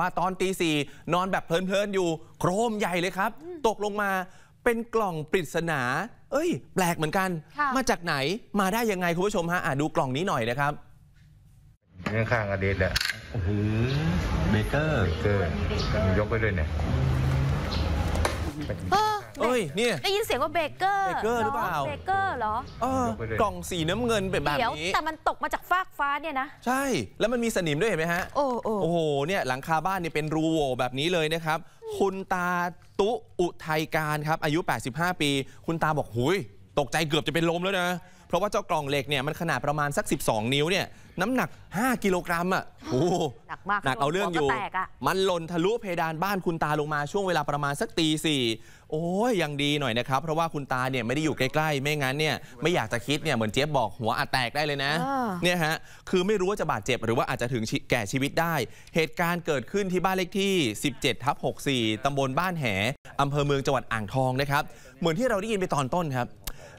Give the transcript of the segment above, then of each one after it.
ว่าตอนตีสี่นอนแบบเพลินๆอยู่โครมใหญ่เลยครับ ตกลงมาเป็นกล่องปริศนา เอ้ยแปลกเหมือนกัน มาจากไหนมาได้ยังไง คุณผู้ชมฮะ อ่าดูกล่องนี้หน่อยนะครับข้างงอเดดแหละโอ้โหเบเกอร์เบเกอร์ ยกไปเลยเนี่ยเฮ้ย นี่ได้ยินเสียงว่าเบเกอร์ เบเกอร์หรือเปล่า เบเกอร์เหรอเออกล่องสีน้ำเงินแบบนแบบนี้แต่มันตกมาจากฟากฟ้าเนี่ยนะ ใช่ แล้วมันมีสนิมด้วยเห็นไหมฮะ โอ้โอ้โหเนี่ยหลังคาบ้านเนี่ยเป็นรูโหว่แบบนี้เลยนะครับ คุณตาตุ อุทัยการครับ อายุ 85 ปี คุณตาบอก หุยตกใจเกือบจะเป็นลมแล้วนะ เพราะว่าเจ้ากล่องเหล็กเนี่ยมันขนาดประมาณสัก 12 นิ้วเนี่ยน้ำหนัก 5 กิโลกรัมอ่ะโอ้หนักมากหนักเอาเรื่องอยู่ มันหล่นทะลุเพดานบ้านคุณตาลงมาช่วงเวลาประมาณสักตีสี่โอ้ยยังดีหน่อยนะครับ เพราะว่าคุณตาเนี่ยไม่ได้อยู่ใกล้ๆ ไม่งั้นเนี่ย ไม่อยากจะคิดเนี่ยเหมือนเจ๊บบอกหัวอาจแตกได้เลยนะเนี่ยฮะคือไม่รู้ว่าจะบาดเจ็บหรือว่าอาจจะถึงแก่ชีวิตได้ เหตุการณ์เกิดขึ้นที่บ้านเลขที่17ทับ64ตำบลบ้านแหอำเภอเมืองจังหวัดอ่างทองนะครับ เหมือนที่เราได้ยินไปตอนต้นครับ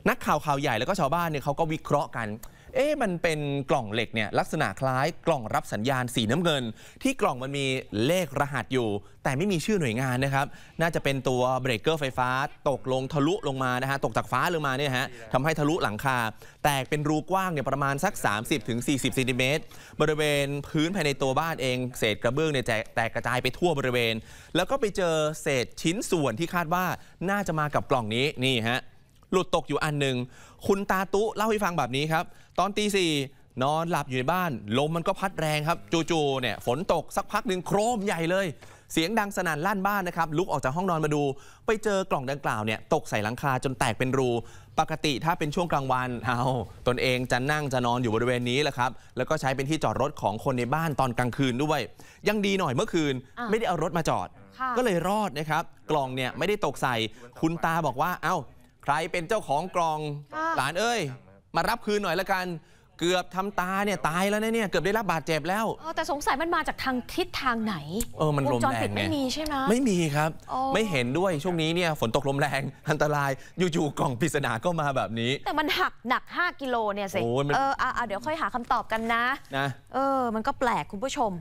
นักข่าวข่าวใหญ่แล้วก็ชาวบ้านเนี่ยเขาก็วิเคราะห์กัน เอ๊ะมันเป็นกล่องเหล็กเนี่ยลักษณะคล้ายกล่องรับสัญญาณสีน้ำเงิน ที่กล่องมันมีเลขรหัสอยู่ แต่ไม่มีชื่อหน่วยงานนะครับ น่าจะเป็นตัวเบรกเกอร์ไฟฟ้า ตกลงทะลุลงมานะฮะตกจากฟ้าลงมาเนี่ยฮะทำให้ทะลุหลังคา แตกเป็นรูกว้างเนี่ยประมาณสัก30-40ซนติเมตรบริเวณพื้นภายในตัวบ้านเองเศษกระเบื้องเนี่ยแตกกระจายไปทั่วบริเวณ แล้วก็ไปเจอเศษชิ้นส่วนที่คาดว่าน่าจะมากับกล่องนี้นี่ฮะหลุดตกอยู่อันหนึ่งคุณตาตุเล่าให้ฟังแบบนี้ครับ ตอนตีสี่นอนหลับอยู่ในบ้าน ลมมันก็พัดแรงครับจู่ๆเนี่ยฝนตกสักพักหนึ่งโครมใหญ่เลย เสียงดังสนั่นลั่นบ้านนะครับ ลุกออกจากห้องนอนมาดู ไปเจอกล่องดังกล่าวเนี่ยตกใส่หลังคาจนแตกเป็นรู ปกติถ้าเป็นช่วงกลางวันเอาตนเองจะนั่งจะนอนอยู่บริเวณนี้แหละครับแล้วก็ใช้เป็นที่จอดรถของคนในบ้านตอนกลางคืนด้วย ยังดีหน่อยเมื่อคืนไม่ได้เอารถมาจอดก็เลยรอดนะครับ กล่องเนี่ยไม่ได้ตกใส่คุณตาบอกว่าเอ้าใครเป็นเจ้าของกล่อง หลานเอ้ย มารับคืนหน่อยละกัน เกือบทำตาเนี่ยตายแล้วนะเนี่ยเกือบได้รับบาดเจ็บแล้วแต่สงสัยมันมาจากทางทิศทางไหน เออมันลมแรงไม่มีใช่ไหมไม่มีครับ ไม่เห็นด้วยช่วงนี้เนี่ย ฝนตกลมแรง อันตรายอยู่ๆกล่องปริศนาก็มาแบบนี้ แต่มันหักหนัก 5กิโลเนี่ยสิเออเดี๋ยวค่อยหาคำตอบกันนะนะ เออมันก็แปลกคุณผู้ชม